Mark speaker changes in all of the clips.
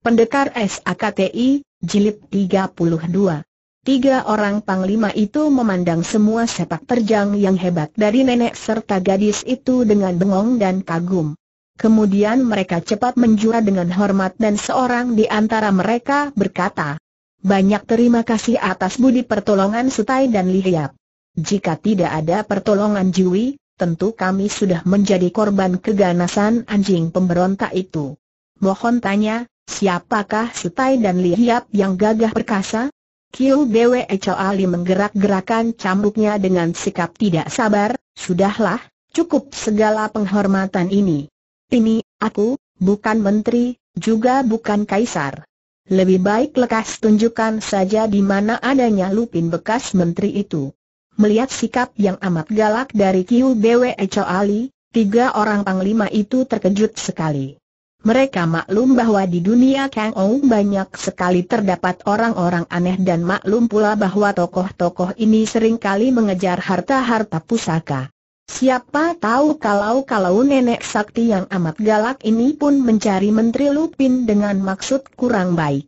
Speaker 1: Pendekar SAKTI, Jilid 32 Tiga orang panglima itu memandang semua sepak terjang yang hebat dari nenek serta gadis itu dengan bengong dan kagum. Kemudian mereka cepat menjura dengan hormat dan seorang di antara mereka berkata, Banyak terima kasih atas budi pertolongan Sutai dan Lihiap. Jika tidak ada pertolongan Jui, tentu kami sudah menjadi korban keganasan anjing pemberontak itu. Mohon tanya, Siapakah Sutai dan Hiap yang gagah perkasa? Kiu Bwe Ali menggerak-gerakan cambuknya dengan sikap tidak sabar, sudahlah, cukup segala penghormatan ini. Ini, aku, bukan menteri, juga bukan kaisar. Lebih baik lekas tunjukkan saja di mana adanya lupin bekas menteri itu. Melihat sikap yang amat galak dari Kiu Bwe Ali, tiga orang panglima itu terkejut sekali. Mereka maklum bahwa di dunia Kang Ong banyak sekali terdapat orang-orang aneh dan maklum pula bahwa tokoh-tokoh ini seringkali mengejar harta-harta pusaka. Siapa tahu kalau-kalau nenek sakti yang amat galak ini pun mencari Menteri Lupin dengan maksud kurang baik.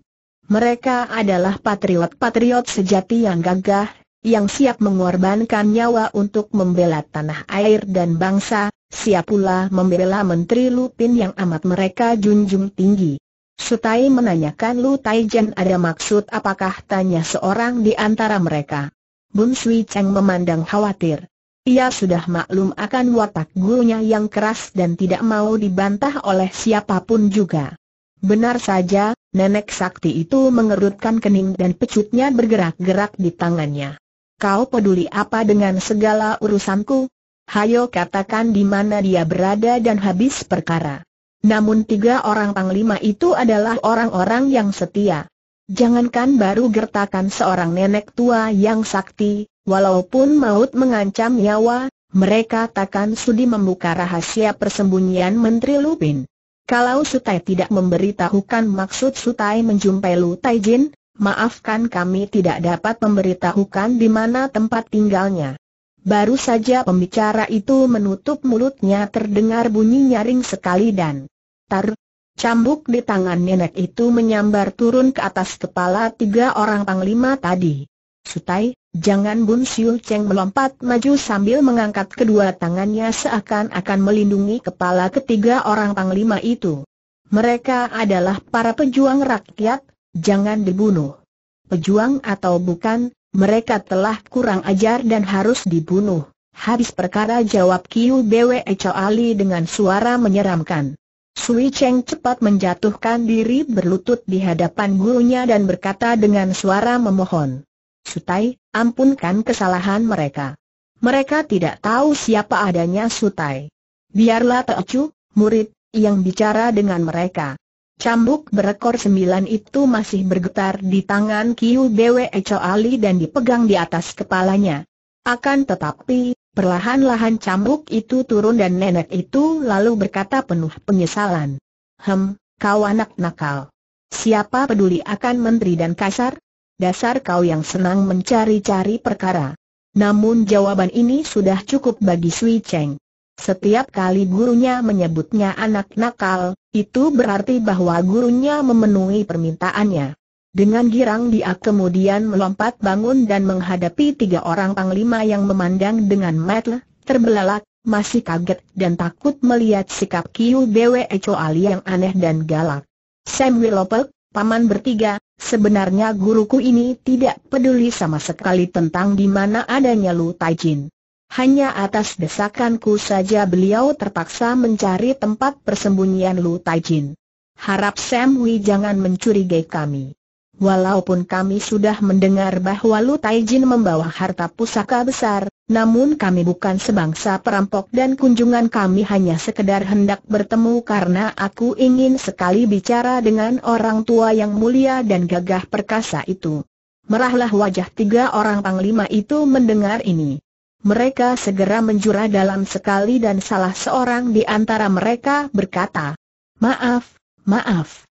Speaker 1: Mereka adalah patriot-patriot sejati yang gagah, yang siap mengorbankan nyawa untuk membela tanah air dan bangsa, Siap pula membela Menteri Lupin yang amat mereka junjung tinggi. Sutai menanyakan Lu Taijen ada maksud apakah tanya seorang di antara mereka. Bun Sui Cheng memandang khawatir. Ia sudah maklum akan watak gurunya yang keras dan tidak mau dibantah oleh siapapun juga. Benar saja, nenek sakti itu mengerutkan kening dan pecutnya bergerak-gerak di tangannya. Kau peduli apa dengan segala urusanku? hayo katakan di mana dia berada dan habis perkara. Namun tiga orang panglima itu adalah orang-orang yang setia. Jangankan baru gertakan seorang nenek tua yang sakti, walaupun maut mengancam nyawa, mereka takkan sudi membuka rahasia persembunyian Menteri Lupin. Kalau Sutai tidak memberitahukan maksud Sutai menjumpai Lu Taijin, maafkan kami tidak dapat memberitahukan di mana tempat tinggalnya. Baru saja pembicara itu menutup mulutnya terdengar bunyi nyaring sekali dan tar. Cambuk di tangan nenek itu menyambar turun ke atas kepala tiga orang panglima tadi. Sutai, jangan Bun Siu Cheng melompat maju sambil mengangkat kedua tangannya seakan-akan melindungi kepala ketiga orang panglima itu. Mereka adalah para pejuang rakyat, jangan dibunuh. Pejuang atau bukan, mereka telah kurang ajar dan harus dibunuh. Habis perkara jawab Kiu Bwe Echo Ali dengan suara menyeramkan. Sui Cheng cepat menjatuhkan diri berlutut di hadapan gurunya dan berkata dengan suara memohon. Sutai, ampunkan kesalahan mereka. Mereka tidak tahu siapa adanya Sutai. Biarlah Teocu, murid, yang bicara dengan mereka. Cambuk berekor sembilan itu masih bergetar di tangan Kiu Bwe Ali dan dipegang di atas kepalanya. Akan tetapi, perlahan-lahan cambuk itu turun dan nenek itu lalu berkata penuh penyesalan. Hem, kau anak nakal. Siapa peduli akan menteri dan kasar? Dasar kau yang senang mencari-cari perkara. Namun jawaban ini sudah cukup bagi Sui Cheng. Setiap kali gurunya menyebutnya anak nakal, itu berarti bahwa gurunya memenuhi permintaannya. Dengan girang dia kemudian melompat bangun dan menghadapi tiga orang panglima yang memandang dengan mata terbelalak, masih kaget dan takut melihat sikap Kiu Bwe Ali yang aneh dan galak. Sam Wilopek, paman bertiga, sebenarnya guruku ini tidak peduli sama sekali tentang di mana adanya Lu Taijin. Hanya atas desakanku saja beliau terpaksa mencari tempat persembunyian Lu Taijin. Harap Sam Wei jangan mencurigai kami. Walaupun kami sudah mendengar bahwa Lu Taijin membawa harta pusaka besar, namun kami bukan sebangsa perampok dan kunjungan kami hanya sekedar hendak bertemu karena aku ingin sekali bicara dengan orang tua yang mulia dan gagah perkasa itu. Merahlah wajah tiga orang panglima itu mendengar ini mereka segera menjura dalam sekali dan salah seorang di antara mereka berkata, Maaf, maaf.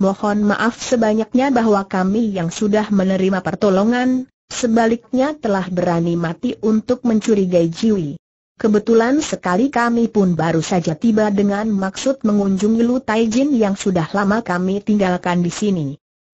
Speaker 1: Mohon maaf sebanyaknya bahwa kami yang sudah menerima pertolongan, sebaliknya telah berani mati untuk mencurigai Jiwi. Kebetulan sekali kami pun baru saja tiba dengan maksud mengunjungi Lu Taijin yang sudah lama kami tinggalkan di sini.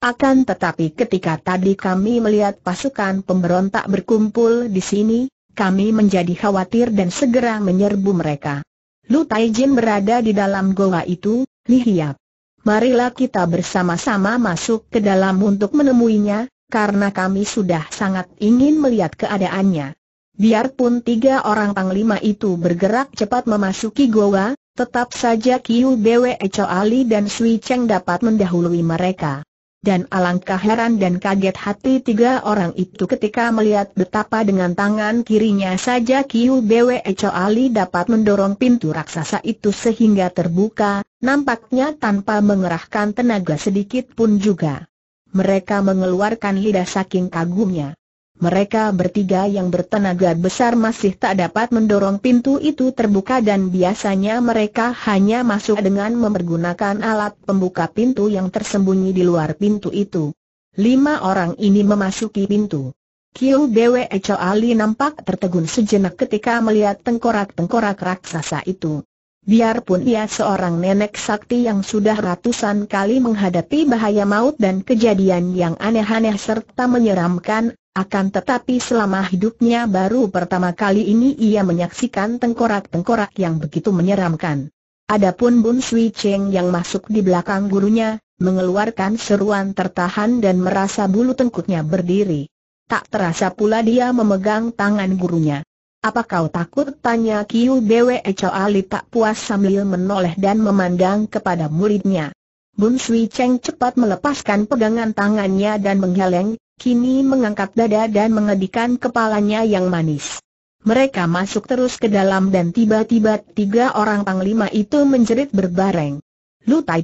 Speaker 1: Akan tetapi ketika tadi kami melihat pasukan pemberontak berkumpul di sini, kami menjadi khawatir dan segera menyerbu mereka. Lu Taijin berada di dalam goa itu, Hiap. Marilah kita bersama-sama masuk ke dalam untuk menemuinya, karena kami sudah sangat ingin melihat keadaannya. Biarpun tiga orang panglima itu bergerak cepat memasuki goa, tetap saja Kiu Bwe Eco Ali dan Sui Cheng dapat mendahului mereka dan alangkah heran dan kaget hati tiga orang itu ketika melihat betapa dengan tangan kirinya saja Kiu Bwe Cho Ali dapat mendorong pintu raksasa itu sehingga terbuka, nampaknya tanpa mengerahkan tenaga sedikit pun juga. Mereka mengeluarkan lidah saking kagumnya. Mereka bertiga yang bertenaga besar masih tak dapat mendorong pintu itu terbuka dan biasanya mereka hanya masuk dengan mempergunakan alat pembuka pintu yang tersembunyi di luar pintu itu. Lima orang ini memasuki pintu. Kiu Bwe Ali nampak tertegun sejenak ketika melihat tengkorak-tengkorak raksasa itu. Biarpun ia seorang nenek sakti yang sudah ratusan kali menghadapi bahaya maut dan kejadian yang aneh-aneh serta menyeramkan, akan tetapi selama hidupnya baru pertama kali ini ia menyaksikan tengkorak-tengkorak yang begitu menyeramkan. Adapun Bun Sui Cheng yang masuk di belakang gurunya, mengeluarkan seruan tertahan dan merasa bulu tengkuknya berdiri. Tak terasa pula dia memegang tangan gurunya. Apa kau takut? Tanya Kiu Bwe Chow Ali tak puas sambil menoleh dan memandang kepada muridnya. Bun Sui Cheng cepat melepaskan pegangan tangannya dan menggeleng, kini mengangkat dada dan mengedikan kepalanya yang manis. Mereka masuk terus ke dalam dan tiba-tiba tiga orang panglima itu menjerit berbareng. Lu Tai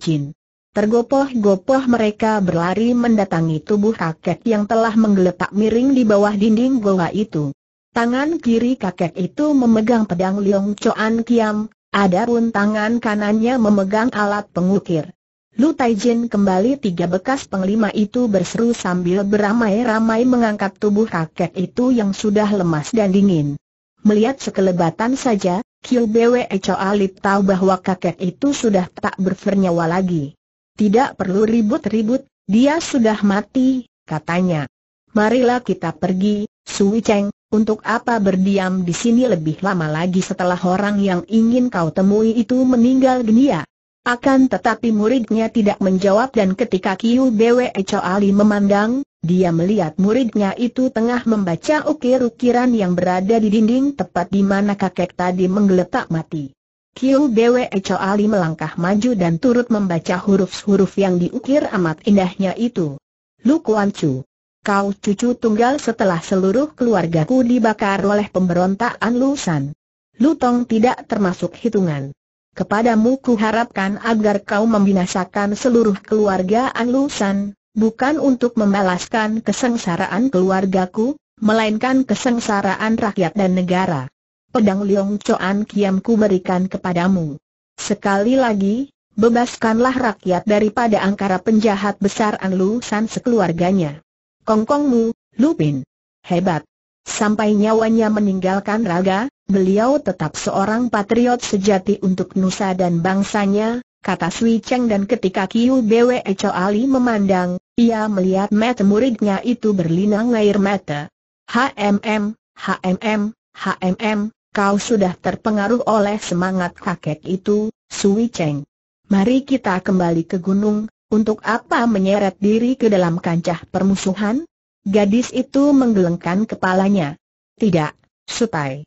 Speaker 1: Tergopoh-gopoh mereka berlari mendatangi tubuh kakek yang telah menggeletak miring di bawah dinding goa itu. Tangan kiri kakek itu memegang pedang Liong Choan Kiam, ada pun tangan kanannya memegang alat pengukir. Lu Taijin kembali tiga bekas penglima itu berseru sambil beramai-ramai mengangkat tubuh kakek itu yang sudah lemas dan dingin. Melihat sekelebatan saja, Kiu Bwe Cho Alip tahu bahwa kakek itu sudah tak bernyawa lagi. Tidak perlu ribut-ribut, dia sudah mati, katanya. Marilah kita pergi, Sui Cheng, untuk apa berdiam di sini lebih lama lagi setelah orang yang ingin kau temui itu meninggal dunia? Akan tetapi muridnya tidak menjawab dan ketika Kiu Bwe Ali memandang, dia melihat muridnya itu tengah membaca ukir-ukiran yang berada di dinding tepat di mana kakek tadi menggeletak mati. Kiu Bwe Ali melangkah maju dan turut membaca huruf-huruf yang diukir amat indahnya itu. Lu Kuan Chu, kau cucu tunggal setelah seluruh keluargaku dibakar oleh pemberontakan Lu Tong tidak termasuk hitungan. Kepadamu kuharapkan agar kau membinasakan seluruh keluarga Anlusan, bukan untuk membalaskan kesengsaraan keluargaku, melainkan kesengsaraan rakyat dan negara. Pedang Liong Choan Kiam ku berikan kepadamu. Sekali lagi, bebaskanlah rakyat daripada angkara penjahat besar Anlusan sekeluarganya. Kongkongmu, Lupin. Hebat. Sampai nyawanya meninggalkan raga, Beliau tetap seorang patriot sejati untuk Nusa dan bangsanya, kata Sui Cheng dan ketika Kiu Bwe Cho Ali memandang, ia melihat mata muridnya itu berlinang air mata. HMM, HMM, HMM, kau sudah terpengaruh oleh semangat kakek itu, Sui Cheng. Mari kita kembali ke gunung, untuk apa menyeret diri ke dalam kancah permusuhan? Gadis itu menggelengkan kepalanya. Tidak, Sutai.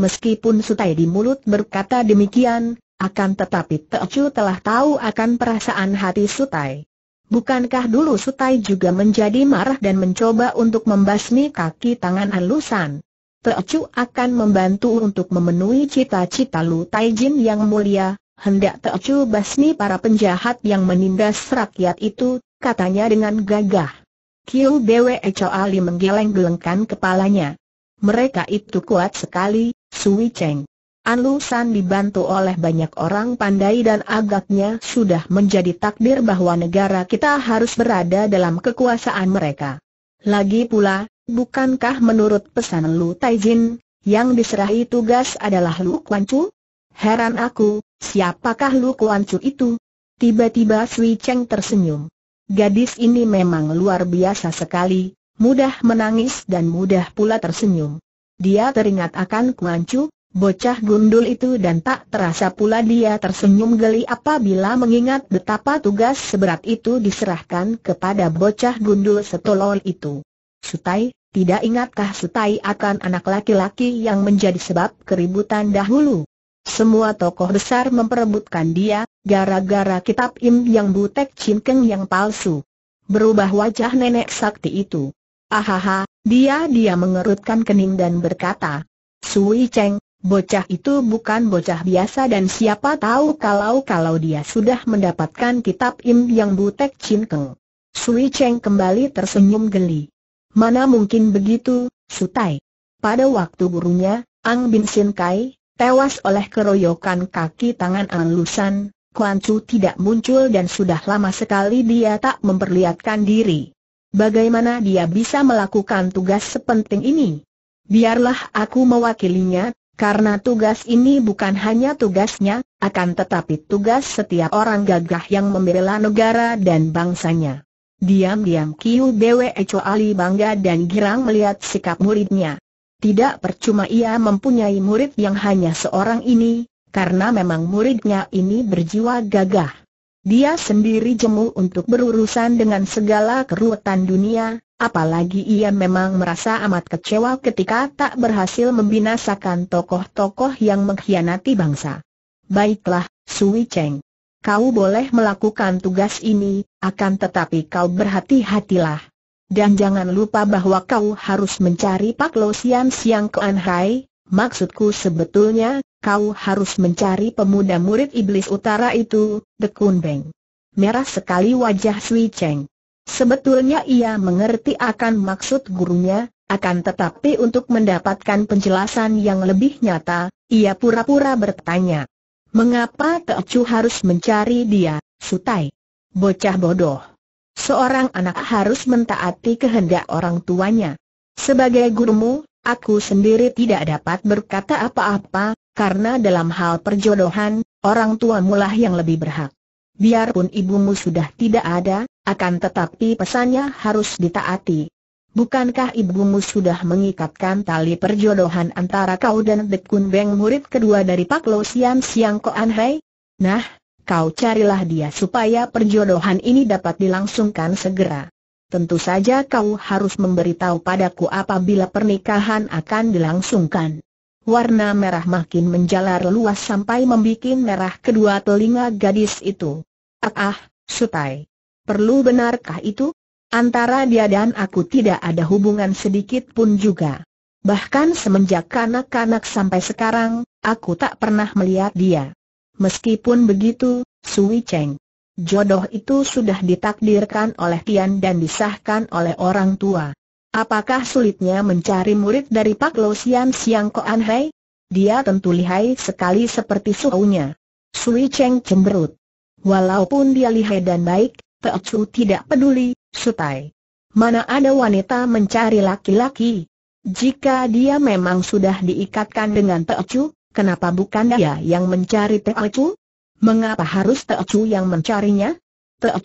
Speaker 1: Meskipun Sutai di mulut berkata demikian, akan tetapi Teochu telah tahu akan perasaan hati Sutai. Bukankah dulu Sutai juga menjadi marah dan mencoba untuk membasmi kaki tangan halusan? Teochu akan membantu untuk memenuhi cita-cita Lu Taijin yang mulia, hendak Teochu basmi para penjahat yang menindas rakyat itu, katanya dengan gagah. Kiu Bwe Choali menggeleng-gelengkan kepalanya. Mereka itu kuat sekali, Sui Cheng. Anlu San dibantu oleh banyak orang pandai dan agaknya sudah menjadi takdir bahwa negara kita harus berada dalam kekuasaan mereka. Lagi pula, bukankah menurut pesan Lu Taijin, yang diserahi tugas adalah Lu Kuan Chu? Heran aku, siapakah Lu Kuan Chu itu? Tiba-tiba Sui Cheng tersenyum. Gadis ini memang luar biasa sekali, mudah menangis dan mudah pula tersenyum. Dia teringat akan Kuan bocah gundul itu dan tak terasa pula dia tersenyum geli apabila mengingat betapa tugas seberat itu diserahkan kepada bocah gundul setolol itu. Sutai, tidak ingatkah Sutai akan anak laki-laki yang menjadi sebab keributan dahulu? Semua tokoh besar memperebutkan dia, gara-gara kitab Im yang butek cinkeng yang palsu. Berubah wajah nenek sakti itu. Ahaha, dia-dia mengerutkan kening dan berkata, Sui Cheng, Bocah itu bukan bocah biasa dan siapa tahu kalau-kalau dia sudah mendapatkan kitab Im Yang Butek Chin Keng. Sui Cheng kembali tersenyum geli. Mana mungkin begitu, Sutai. Pada waktu gurunya, Ang Bin Sin Kai, tewas oleh keroyokan kaki tangan Ang Lusan, Kuan Chu tidak muncul dan sudah lama sekali dia tak memperlihatkan diri. Bagaimana dia bisa melakukan tugas sepenting ini? Biarlah aku mewakilinya, karena tugas ini bukan hanya tugasnya, akan tetapi tugas setiap orang gagah yang membela negara dan bangsanya. Diam-diam Kiu Bwe Ali bangga dan girang melihat sikap muridnya. Tidak percuma ia mempunyai murid yang hanya seorang ini, karena memang muridnya ini berjiwa gagah. Dia sendiri jemu untuk berurusan dengan segala keruwetan dunia, apalagi ia memang merasa amat kecewa ketika tak berhasil membinasakan tokoh-tokoh yang mengkhianati bangsa. Baiklah, Sui Cheng. Kau boleh melakukan tugas ini, akan tetapi kau berhati-hatilah. Dan jangan lupa bahwa kau harus mencari Pak Lo Sian Siang Ke Anhai, maksudku sebetulnya, kau harus mencari pemuda murid iblis utara itu, The Kun Beng. Merah sekali wajah Sui Cheng. Sebetulnya ia mengerti akan maksud gurunya, akan tetapi untuk mendapatkan penjelasan yang lebih nyata, ia pura-pura bertanya. Mengapa Teochu harus mencari dia, Sutai? Bocah bodoh. Seorang anak harus mentaati kehendak orang tuanya. Sebagai gurumu, Aku sendiri tidak dapat berkata apa-apa, karena dalam hal perjodohan, orang tua mulah yang lebih berhak. Biarpun ibumu sudah tidak ada, akan tetapi pesannya harus ditaati. Bukankah ibumu sudah mengikatkan tali perjodohan antara kau dan Dekun Beng murid kedua dari Pak Lo Sian Siang Koan Hai? Nah, kau carilah dia supaya perjodohan ini dapat dilangsungkan segera. Tentu saja kau harus memberitahu padaku apabila pernikahan akan dilangsungkan warna merah makin menjalar luas sampai membuat merah kedua telinga gadis itu. Ah, ah, sutai. Perlu benarkah itu? Antara dia dan aku tidak ada hubungan sedikit pun juga. Bahkan semenjak kanak-kanak sampai sekarang, aku tak pernah melihat dia. Meskipun begitu, Sui Cheng, jodoh itu sudah ditakdirkan oleh Tian dan disahkan oleh orang tua. Apakah sulitnya mencari murid dari Pak Lo Sian Siang Koan Hei? Dia tentu lihai sekali seperti suhunya. Sui Cheng cemberut. Walaupun dia lihai dan baik, Chu tidak peduli, sutai. Mana ada wanita mencari laki-laki? Jika dia memang sudah diikatkan dengan Chu, kenapa bukan dia yang mencari Chu? Mengapa harus Chu yang mencarinya?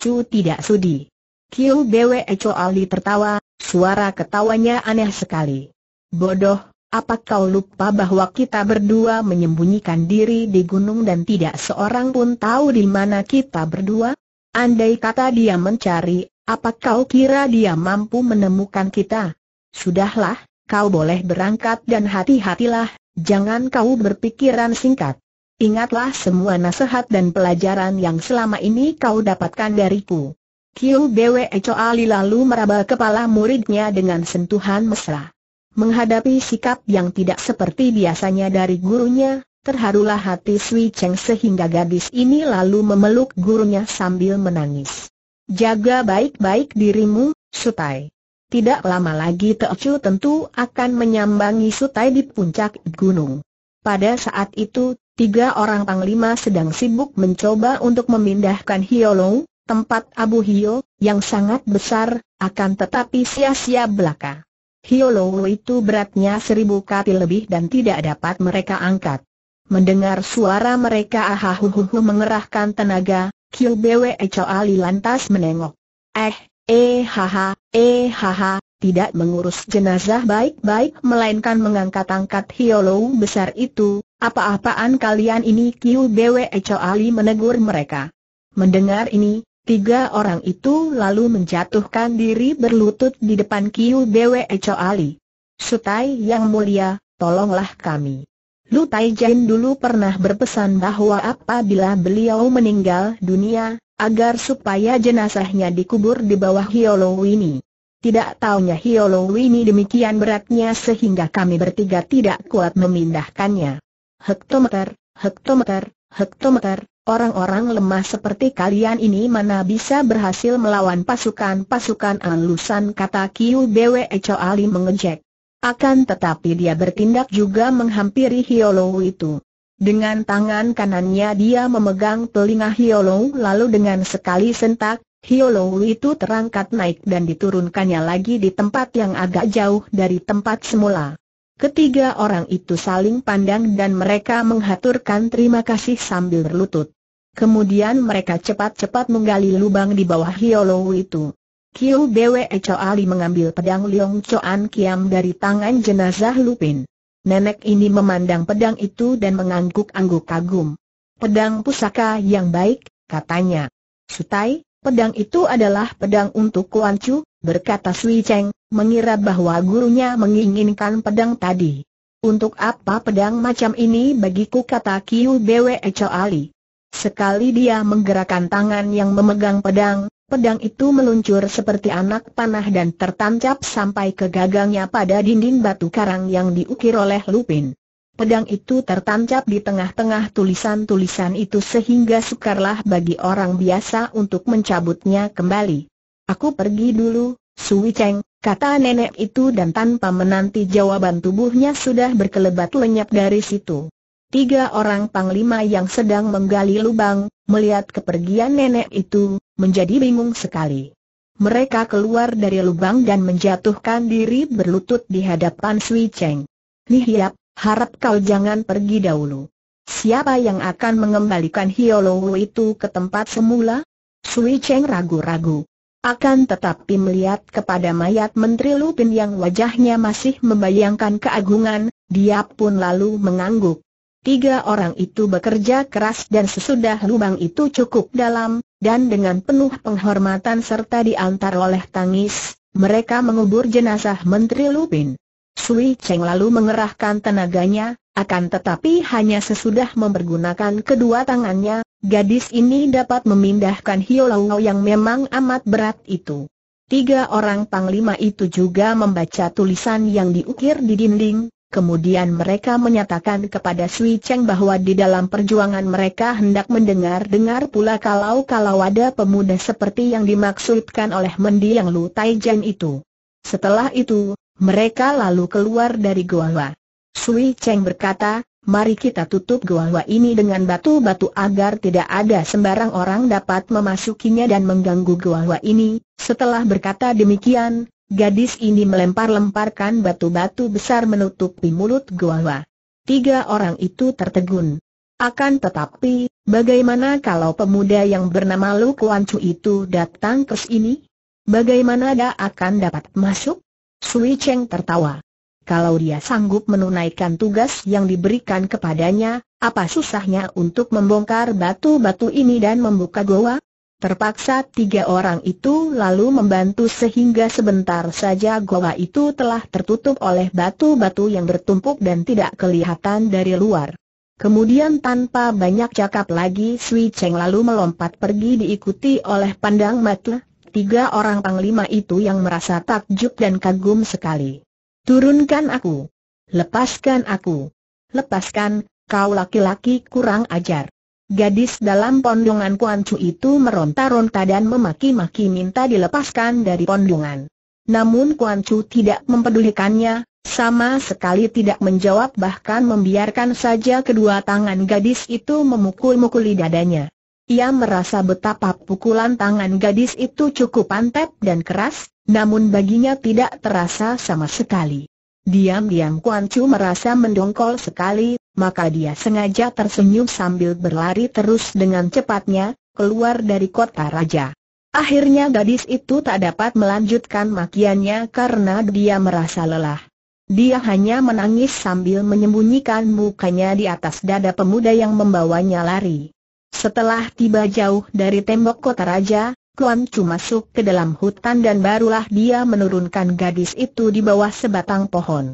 Speaker 1: Chu tidak sudi. Kiu Bwe Ali tertawa, Suara ketawanya aneh sekali. Bodoh, apa kau lupa bahwa kita berdua menyembunyikan diri di gunung dan tidak seorang pun tahu di mana kita berdua? Andai kata dia mencari, apa kau kira dia mampu menemukan kita? Sudahlah, kau boleh berangkat dan hati-hatilah, jangan kau berpikiran singkat. Ingatlah semua nasihat dan pelajaran yang selama ini kau dapatkan dariku. Kiu Bwe Choali lalu meraba kepala muridnya dengan sentuhan mesra. Menghadapi sikap yang tidak seperti biasanya dari gurunya, terharulah hati Sui Cheng sehingga gadis ini lalu memeluk gurunya sambil menangis. Jaga baik-baik dirimu, Sutai. Tidak lama lagi Chu tentu akan menyambangi Sutai di puncak gunung. Pada saat itu, tiga orang panglima sedang sibuk mencoba untuk memindahkan Hiolong, tempat Abu Hio, yang sangat besar, akan tetapi sia-sia belaka. Hio Hiolou itu beratnya seribu kati lebih dan tidak dapat mereka angkat. Mendengar suara mereka ahahuhuhu mengerahkan tenaga, Kiu Bwe Ali lantas menengok. Eh, eh haha, eh haha, tidak mengurus jenazah baik-baik melainkan mengangkat-angkat hio Hiolou besar itu, apa-apaan kalian ini Kiu Bwe Ali menegur mereka. Mendengar ini, Tiga orang itu lalu menjatuhkan diri berlutut di depan Kiu Bwe Ali. Sutai yang mulia, tolonglah kami. Lu Tai Jin dulu pernah berpesan bahwa apabila beliau meninggal dunia, agar supaya jenazahnya dikubur di bawah Hiolo Wini. Tidak taunya Hiolo Wini demikian beratnya sehingga kami bertiga tidak kuat memindahkannya. Hektometer, hektometer, hektometer, Orang-orang lemah seperti kalian ini mana bisa berhasil melawan pasukan-pasukan alusan kata Kiu Bwe Ali mengejek. Akan tetapi dia bertindak juga menghampiri Hiolou itu. Dengan tangan kanannya dia memegang telinga Hiolou lalu dengan sekali sentak, Hiolou itu terangkat naik dan diturunkannya lagi di tempat yang agak jauh dari tempat semula. Ketiga orang itu saling pandang dan mereka menghaturkan terima kasih sambil berlutut. Kemudian mereka cepat-cepat menggali lubang di bawah Hiolou itu. Kiu Bwe Ali mengambil pedang Leong Choan Kiam dari tangan jenazah Lupin. Nenek ini memandang pedang itu dan mengangguk-angguk kagum. Pedang pusaka yang baik, katanya. Sutai, pedang itu adalah pedang untuk Kuan Chu, berkata Sui Cheng, mengira bahwa gurunya menginginkan pedang tadi. Untuk apa pedang macam ini bagiku kata Kiu Bwe Ali. Sekali dia menggerakkan tangan yang memegang pedang, pedang itu meluncur seperti anak panah dan tertancap sampai ke gagangnya pada dinding batu karang yang diukir oleh Lupin. Pedang itu tertancap di tengah-tengah tulisan-tulisan itu sehingga sukarlah bagi orang biasa untuk mencabutnya kembali. Aku pergi dulu, Sui Cheng, kata nenek itu dan tanpa menanti jawaban tubuhnya sudah berkelebat lenyap dari situ. Tiga orang panglima yang sedang menggali lubang, melihat kepergian nenek itu, menjadi bingung sekali. Mereka keluar dari lubang dan menjatuhkan diri berlutut di hadapan Sui Cheng. Nihiap, harap kau jangan pergi dahulu. Siapa yang akan mengembalikan Hiolowu itu ke tempat semula? Sui Cheng ragu-ragu. Akan tetapi melihat kepada mayat Menteri Lupin yang wajahnya masih membayangkan keagungan, dia pun lalu mengangguk. Tiga orang itu bekerja keras dan sesudah lubang itu cukup dalam, dan dengan penuh penghormatan serta diantar oleh tangis, mereka mengubur jenazah Menteri Lupin. Sui Cheng lalu mengerahkan tenaganya, akan tetapi hanya sesudah mempergunakan kedua tangannya, gadis ini dapat memindahkan Hiolau yang memang amat berat itu. Tiga orang panglima itu juga membaca tulisan yang diukir di dinding, Kemudian mereka menyatakan kepada Sui Cheng bahwa di dalam perjuangan mereka hendak mendengar-dengar pula kalau-kalau ada pemuda seperti yang dimaksudkan oleh mendiang Lu Jen itu. Setelah itu, mereka lalu keluar dari gua. Hua. Sui Cheng berkata, mari kita tutup gua ini dengan batu-batu agar tidak ada sembarang orang dapat memasukinya dan mengganggu gua ini. Setelah berkata demikian, Gadis ini melempar-lemparkan batu-batu besar menutupi mulut gua. Tiga orang itu tertegun. Akan tetapi, bagaimana kalau pemuda yang bernama Lu Kuan Chu itu datang ke sini? Bagaimana dia akan dapat masuk? Sui Cheng tertawa. Kalau dia sanggup menunaikan tugas yang diberikan kepadanya, apa susahnya untuk membongkar batu-batu ini dan membuka goa? Terpaksa tiga orang itu lalu membantu sehingga sebentar saja goa itu telah tertutup oleh batu-batu yang bertumpuk dan tidak kelihatan dari luar. Kemudian tanpa banyak cakap lagi Sui Cheng lalu melompat pergi diikuti oleh pandang mata tiga orang panglima itu yang merasa takjub dan kagum sekali. Turunkan aku. Lepaskan aku. Lepaskan, kau laki-laki kurang ajar. Gadis dalam pondongan Kuan Chu itu meronta-ronta dan memaki-maki minta dilepaskan dari pondongan. Namun Kuan Chu tidak mempedulikannya, sama sekali tidak menjawab bahkan membiarkan saja kedua tangan gadis itu memukul-mukuli dadanya. Ia merasa betapa pukulan tangan gadis itu cukup antep dan keras, namun baginya tidak terasa sama sekali. Diam-diam Kuan Chu merasa mendongkol sekali, maka dia sengaja tersenyum sambil berlari terus dengan cepatnya, keluar dari kota raja. Akhirnya gadis itu tak dapat melanjutkan makiannya karena dia merasa lelah. Dia hanya menangis sambil menyembunyikan mukanya di atas dada pemuda yang membawanya lari. Setelah tiba jauh dari tembok kota raja, Kuan Chu masuk ke dalam hutan dan barulah dia menurunkan gadis itu di bawah sebatang pohon.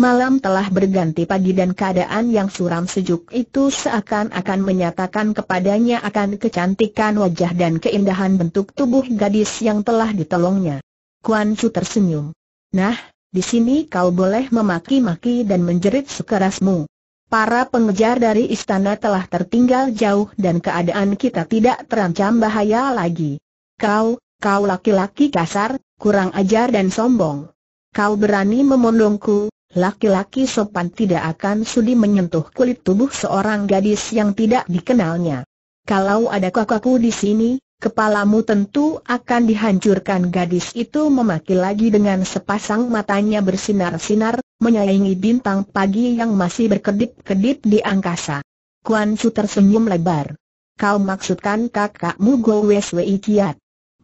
Speaker 1: Malam telah berganti pagi dan keadaan yang suram sejuk itu seakan-akan menyatakan kepadanya akan kecantikan wajah dan keindahan bentuk tubuh gadis yang telah ditolongnya. Kuan Chu tersenyum. Nah, di sini kau boleh memaki-maki dan menjerit sekerasmu. Para pengejar dari istana telah tertinggal jauh dan keadaan kita tidak terancam bahaya lagi. Kau, kau laki-laki kasar, kurang ajar dan sombong. Kau berani memondongku, laki-laki sopan tidak akan sudi menyentuh kulit tubuh seorang gadis yang tidak dikenalnya. Kalau ada kakakku di sini, kepalamu tentu akan dihancurkan gadis itu memaki lagi dengan sepasang matanya bersinar-sinar, menyayangi bintang pagi yang masih berkedip-kedip di angkasa. Kuan Chu tersenyum lebar. Kau maksudkan kakakmu Go Wes Wei Kiat?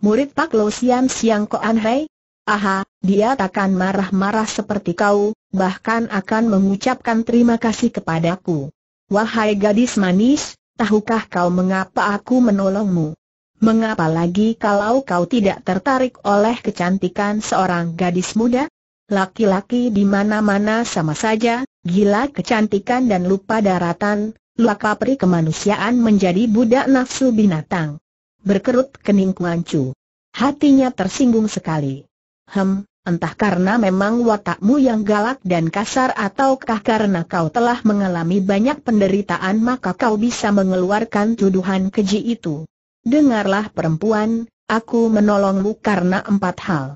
Speaker 1: Murid Pak Lo Sian Siang Koan Hai? Aha, dia takkan marah-marah seperti kau, bahkan akan mengucapkan terima kasih kepadaku. Wahai gadis manis, tahukah kau mengapa aku menolongmu? Mengapa lagi kalau kau tidak tertarik oleh kecantikan seorang gadis muda? Laki-laki di mana-mana sama saja, gila kecantikan dan lupa daratan, luka peri kemanusiaan menjadi budak nafsu binatang. Berkerut kening kuancu. Hatinya tersinggung sekali. Hem, Entah karena memang watakmu yang galak dan kasar ataukah karena kau telah mengalami banyak penderitaan maka kau bisa mengeluarkan tuduhan keji itu. Dengarlah perempuan, aku menolongmu karena empat hal.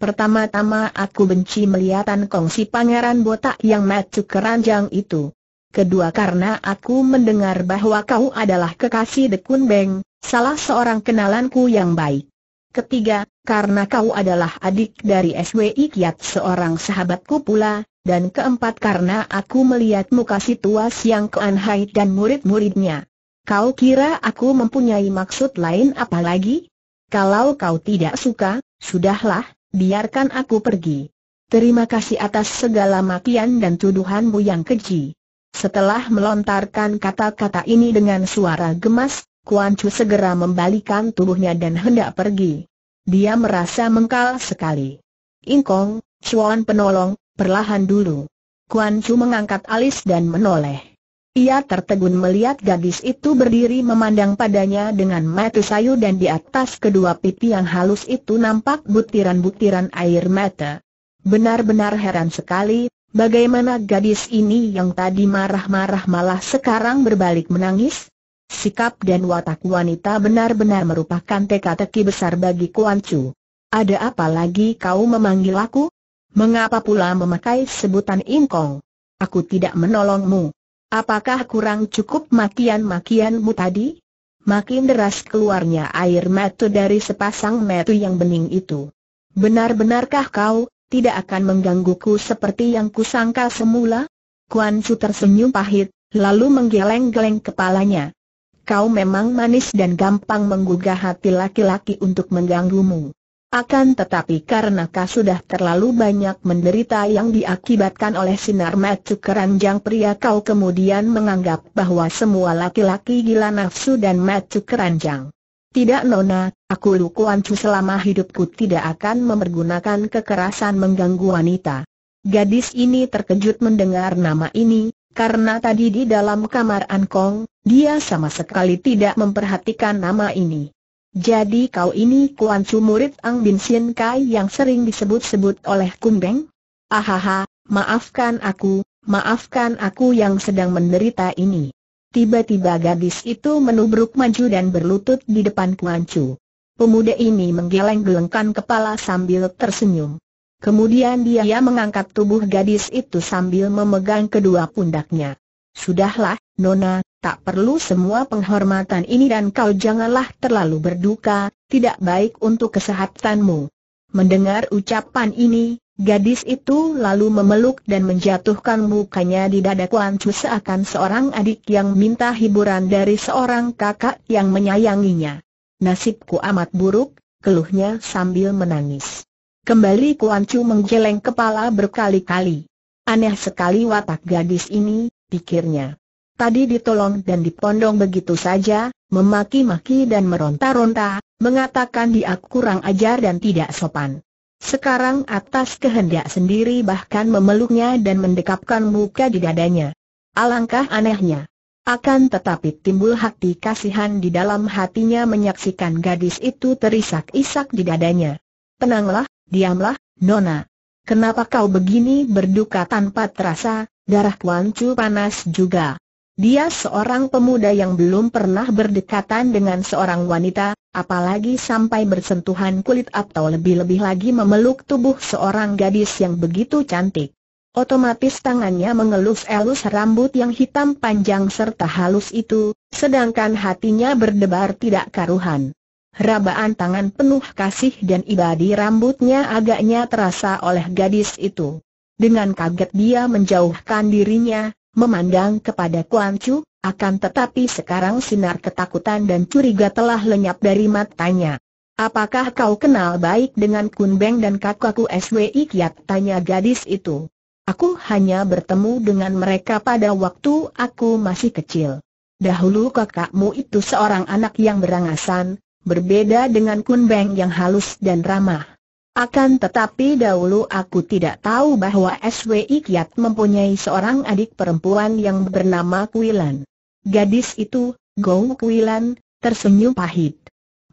Speaker 1: Pertama-tama aku benci melihatan kongsi pangeran botak yang macu keranjang itu. Kedua karena aku mendengar bahwa kau adalah kekasih Dekun Beng, salah seorang kenalanku yang baik. Ketiga, karena kau adalah adik dari SWI Kiat seorang sahabatku pula, dan keempat karena aku melihat muka tua yang keanhai dan murid-muridnya. Kau kira aku mempunyai maksud lain apalagi? Kalau kau tidak suka, sudahlah, biarkan aku pergi. Terima kasih atas segala makian dan tuduhanmu yang keji. Setelah melontarkan kata-kata ini dengan suara gemas, Kuan Chu segera membalikan tubuhnya dan hendak pergi. Dia merasa mengkal sekali. Ingkong, Chuan penolong, perlahan dulu. Kuan Chu mengangkat alis dan menoleh. Ia tertegun melihat gadis itu berdiri memandang padanya dengan mata sayu dan di atas kedua pipi yang halus itu nampak butiran-butiran air mata. Benar-benar heran sekali, bagaimana gadis ini yang tadi marah-marah malah sekarang berbalik menangis? Sikap dan watak wanita benar-benar merupakan teka-teki besar bagi Kuan Chu. Ada apa lagi kau memanggil aku? Mengapa pula memakai sebutan ingkong? Aku tidak menolongmu. Apakah kurang cukup makian-makianmu tadi? Makin deras keluarnya air mata dari sepasang mata yang bening itu. Benar-benarkah kau, tidak akan menggangguku seperti yang kusangka semula? Kuan Chu tersenyum pahit, lalu menggeleng-geleng kepalanya kau memang manis dan gampang menggugah hati laki-laki untuk mengganggumu. Akan tetapi karena kau sudah terlalu banyak menderita yang diakibatkan oleh sinar mata keranjang pria kau kemudian menganggap bahwa semua laki-laki gila nafsu dan mata keranjang. Tidak Nona, aku Lukuancu selama hidupku tidak akan memergunakan kekerasan mengganggu wanita. Gadis ini terkejut mendengar nama ini, karena tadi di dalam kamar Ankong, dia sama sekali tidak memperhatikan nama ini. Jadi kau ini Kuan Chu murid Ang Bin Sien Kai yang sering disebut-sebut oleh Kumbeng? Ahaha, maafkan aku, maafkan aku yang sedang menderita ini. Tiba-tiba gadis itu menubruk maju dan berlutut di depan Kuan Chu. Pemuda ini menggeleng-gelengkan kepala sambil tersenyum. Kemudian dia mengangkat tubuh gadis itu sambil memegang kedua pundaknya. Sudahlah, Nona, tak perlu semua penghormatan ini dan kau janganlah terlalu berduka, tidak baik untuk kesehatanmu. Mendengar ucapan ini, gadis itu lalu memeluk dan menjatuhkan mukanya di dada Kuan Chu seakan seorang adik yang minta hiburan dari seorang kakak yang menyayanginya. Nasibku amat buruk, keluhnya sambil menangis. Kembali Kuan Chu menggeleng kepala berkali-kali. Aneh sekali watak gadis ini, pikirnya. Tadi ditolong dan dipondong begitu saja, memaki-maki dan meronta-ronta, mengatakan dia kurang ajar dan tidak sopan. Sekarang atas kehendak sendiri bahkan memeluknya dan mendekapkan muka di dadanya. Alangkah anehnya. Akan tetapi timbul hati kasihan di dalam hatinya menyaksikan gadis itu terisak-isak di dadanya. Tenanglah, Diamlah, Nona. Kenapa kau begini berduka tanpa terasa, darah Kuan Chu panas juga. Dia seorang pemuda yang belum pernah berdekatan dengan seorang wanita, apalagi sampai bersentuhan kulit atau lebih-lebih lagi memeluk tubuh seorang gadis yang begitu cantik. Otomatis tangannya mengelus-elus rambut yang hitam panjang serta halus itu, sedangkan hatinya berdebar tidak karuhan. Rabaan tangan penuh kasih dan ibadi rambutnya agaknya terasa oleh gadis itu. Dengan kaget dia menjauhkan dirinya, memandang kepada Kuan Chu, akan tetapi sekarang sinar ketakutan dan curiga telah lenyap dari matanya. Apakah kau kenal baik dengan Kun Beng dan kakakku SWI Kiat? Tanya gadis itu. Aku hanya bertemu dengan mereka pada waktu aku masih kecil. Dahulu kakakmu itu seorang anak yang berangasan, berbeda dengan Kun Beng yang halus dan ramah. Akan tetapi dahulu aku tidak tahu bahwa SWI Kiat mempunyai seorang adik perempuan yang bernama Kuilan. Gadis itu, Gou Kuilan, tersenyum pahit.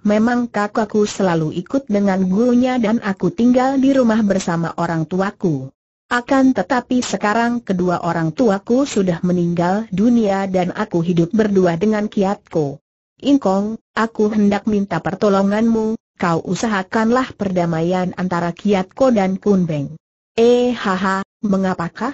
Speaker 1: Memang kakakku selalu ikut dengan gurunya dan aku tinggal di rumah bersama orang tuaku. Akan tetapi sekarang kedua orang tuaku sudah meninggal dunia dan aku hidup berdua dengan Kiatku. Ingkong, aku hendak minta pertolonganmu, kau usahakanlah perdamaian antara kiat ko dan Kun Beng. Eh haha, mengapakah?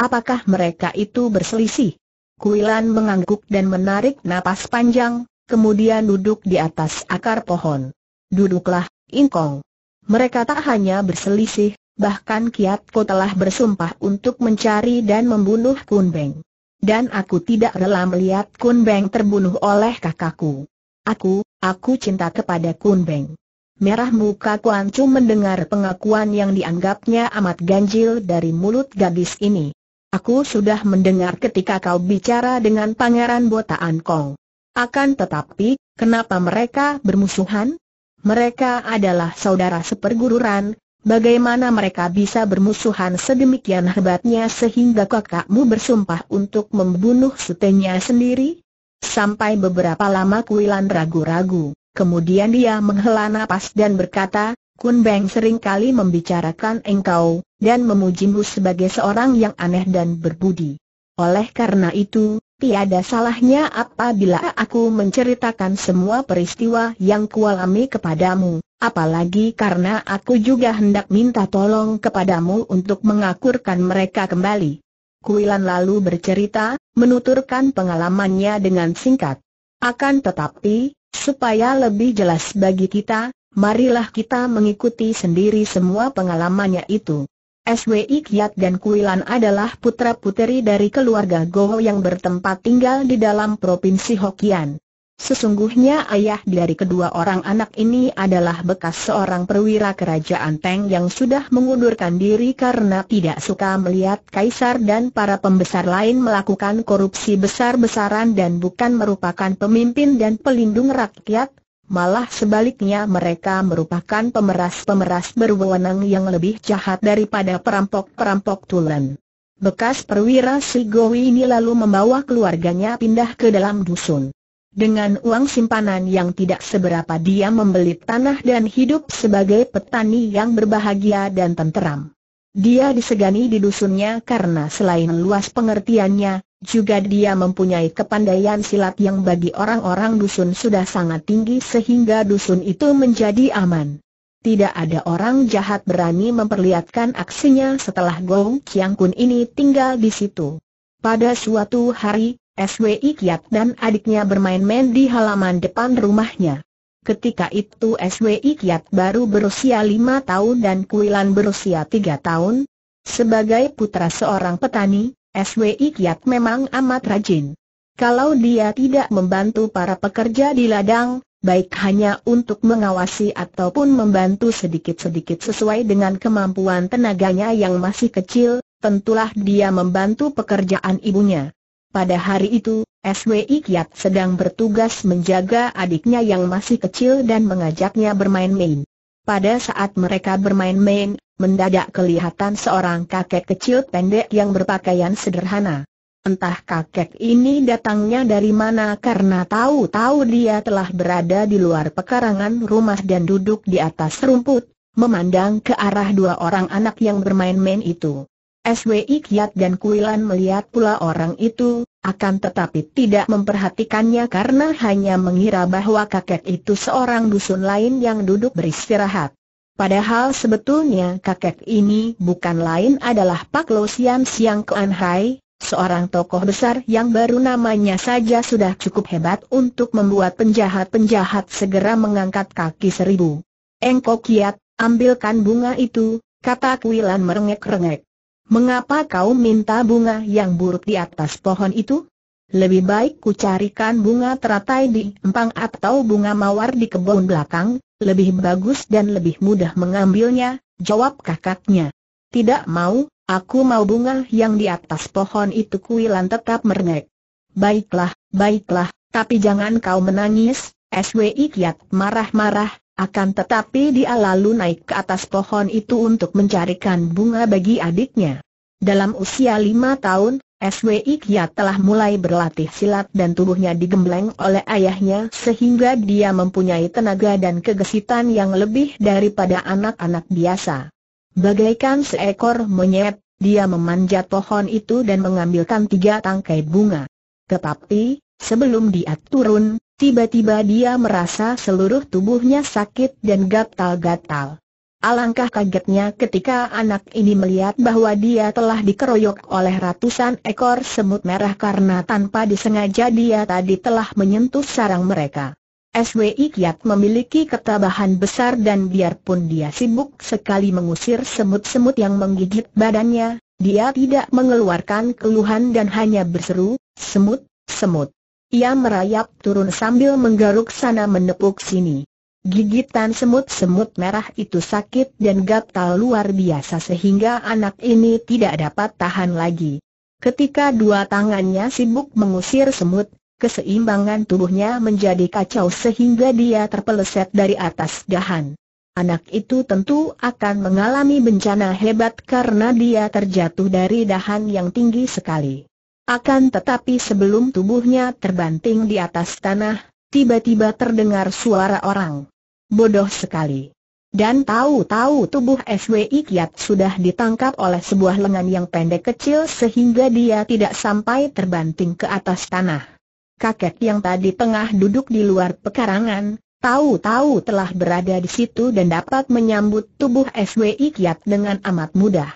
Speaker 1: Apakah mereka itu berselisih? Kuilan mengangguk dan menarik napas panjang, kemudian duduk di atas akar pohon. Duduklah, Ingkong. Mereka tak hanya berselisih, bahkan kiat ko telah bersumpah untuk mencari dan membunuh Kun Beng. Dan aku tidak rela melihat Kun Beng terbunuh oleh kakakku. Aku, aku cinta kepada Kun Beng. Merah muka Kuan Chu mendengar pengakuan yang dianggapnya amat ganjil dari mulut gadis ini. Aku sudah mendengar ketika kau bicara dengan Pangeran Botaan Kong. Akan tetapi, kenapa mereka bermusuhan? Mereka adalah saudara seperguruan. Bagaimana mereka bisa bermusuhan sedemikian hebatnya sehingga kakakmu bersumpah untuk membunuh sutenya sendiri? Sampai beberapa lama Kuilan ragu-ragu, kemudian dia menghela nafas dan berkata, Kun Beng seringkali membicarakan engkau, dan memujimu sebagai seorang yang aneh dan berbudi. Oleh karena itu, Tiada salahnya apabila aku menceritakan semua peristiwa yang kualami kepadamu, apalagi karena aku juga hendak minta tolong kepadamu untuk mengakurkan mereka kembali. Kuilan lalu bercerita, menuturkan pengalamannya dengan singkat. Akan tetapi, supaya lebih jelas bagi kita, marilah kita mengikuti sendiri semua pengalamannya itu. SWI Kiat dan Kuilan adalah putra-puteri dari keluarga Goh yang bertempat tinggal di dalam Provinsi Hokian. Sesungguhnya ayah dari kedua orang anak ini adalah bekas seorang perwira kerajaan Teng yang sudah mengundurkan diri karena tidak suka melihat kaisar dan para pembesar lain melakukan korupsi besar-besaran dan bukan merupakan pemimpin dan pelindung rakyat, Malah sebaliknya mereka merupakan pemeras-pemeras berwenang yang lebih jahat daripada perampok-perampok tulen. Bekas perwira Gowi ini lalu membawa keluarganya pindah ke dalam dusun. Dengan uang simpanan yang tidak seberapa dia membeli tanah dan hidup sebagai petani yang berbahagia dan tenteram. Dia disegani di dusunnya karena selain luas pengertiannya, juga dia mempunyai kepandaian silat yang bagi orang-orang dusun sudah sangat tinggi sehingga dusun itu menjadi aman. Tidak ada orang jahat berani memperlihatkan aksinya setelah Gong Chiang Kun ini tinggal di situ. Pada suatu hari, SWI Kiat dan adiknya bermain-main di halaman depan rumahnya. Ketika itu SWI Kiat baru berusia lima tahun dan Kuilan berusia tiga tahun. Sebagai putra seorang petani, SWI Kiat memang amat rajin. Kalau dia tidak membantu para pekerja di ladang, baik hanya untuk mengawasi ataupun membantu sedikit-sedikit sesuai dengan kemampuan tenaganya yang masih kecil, tentulah dia membantu pekerjaan ibunya. Pada hari itu, SWI Kiat sedang bertugas menjaga adiknya yang masih kecil dan mengajaknya bermain-main. Pada saat mereka bermain-main, mendadak kelihatan seorang kakek kecil pendek yang berpakaian sederhana. Entah kakek ini datangnya dari mana karena tahu-tahu dia telah berada di luar pekarangan rumah dan duduk di atas rumput, memandang ke arah dua orang anak yang bermain-main itu. SWI Kiat dan Kuilan melihat pula orang itu, akan tetapi tidak memperhatikannya karena hanya mengira bahwa kakek itu seorang dusun lain yang duduk beristirahat. Padahal sebetulnya kakek ini bukan lain adalah Pak Lo Sian Siang Kuan Hai, seorang tokoh besar yang baru namanya saja sudah cukup hebat untuk membuat penjahat-penjahat segera mengangkat kaki seribu. Engkau kiat, ambilkan bunga itu, kata Kuilan merengek-rengek. Mengapa kau minta bunga yang buruk di atas pohon itu? Lebih baik ku carikan bunga teratai di empang atau bunga mawar di kebun belakang, lebih bagus dan lebih mudah mengambilnya, jawab kakaknya. Tidak mau, aku mau bunga yang di atas pohon itu kuilan tetap merengek. Baiklah, baiklah, tapi jangan kau menangis, SWI kiat marah-marah, akan tetapi dia lalu naik ke atas pohon itu untuk mencarikan bunga bagi adiknya. Dalam usia lima tahun, SWI Kia telah mulai berlatih silat dan tubuhnya digembleng oleh ayahnya sehingga dia mempunyai tenaga dan kegesitan yang lebih daripada anak-anak biasa. Bagaikan seekor monyet, dia memanjat pohon itu dan mengambilkan tiga tangkai bunga. Tetapi, sebelum dia turun, tiba-tiba dia merasa seluruh tubuhnya sakit dan gatal-gatal. Alangkah kagetnya ketika anak ini melihat bahwa dia telah dikeroyok oleh ratusan ekor semut merah karena tanpa disengaja dia tadi telah menyentuh sarang mereka. SWI Kiat memiliki ketabahan besar dan biarpun dia sibuk sekali mengusir semut-semut yang menggigit badannya, dia tidak mengeluarkan keluhan dan hanya berseru, semut, semut. Ia merayap turun sambil menggaruk sana menepuk sini. Gigitan semut-semut merah itu sakit dan gatal luar biasa sehingga anak ini tidak dapat tahan lagi. Ketika dua tangannya sibuk mengusir semut, keseimbangan tubuhnya menjadi kacau sehingga dia terpeleset dari atas dahan. Anak itu tentu akan mengalami bencana hebat karena dia terjatuh dari dahan yang tinggi sekali. Akan tetapi sebelum tubuhnya terbanting di atas tanah, tiba-tiba terdengar suara orang. Bodoh sekali. Dan tahu-tahu tubuh SWI Kiat sudah ditangkap oleh sebuah lengan yang pendek kecil sehingga dia tidak sampai terbanting ke atas tanah. Kakek yang tadi tengah duduk di luar pekarangan, tahu-tahu telah berada di situ dan dapat menyambut tubuh SWI Kiat dengan amat mudah.